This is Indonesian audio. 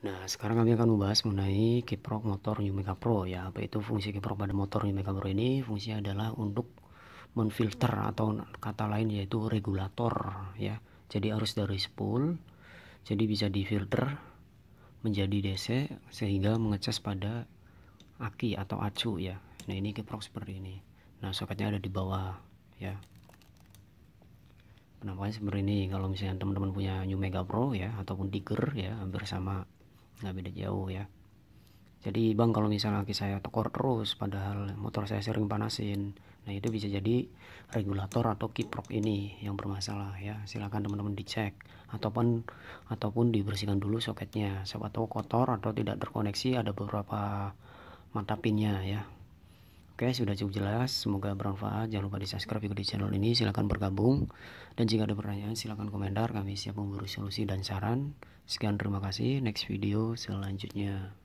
Nah, sekarang kami akan membahas mengenai kiprok motor New Mega Pro ya. Apa itu fungsi kiprok pada motor New Mega Pro ini? Fungsinya adalah untuk menfilter atau kata lain yaitu regulator ya. Jadi arus dari spool jadi bisa difilter menjadi DC sehingga mengecas pada aki atau acu ya. Nah, ini kiprok seperti ini. Nah, soketnya ada di bawah ya. Penampakannya seperti ini kalau misalnya teman-teman punya New Mega Pro ya ataupun Tiger ya hampir sama nggak beda jauh ya jadi bang kalau misalnya kaki saya tekor terus padahal motor saya sering panasin nah itu bisa jadi regulator atau kiprok ini yang bermasalah ya silahkan teman-teman dicek ataupun ataupun dibersihkan dulu soketnya siapa tahu kotor atau tidak terkoneksi ada beberapa mata pinnya ya Oke, sudah cukup jelas. Semoga bermanfaat. Jangan lupa di subscribe juga di channel ini. Silahkan bergabung. Dan jika ada pertanyaan, silahkan komentar. Kami siap memberi solusi dan saran. Sekian, terima kasih. Next video selanjutnya.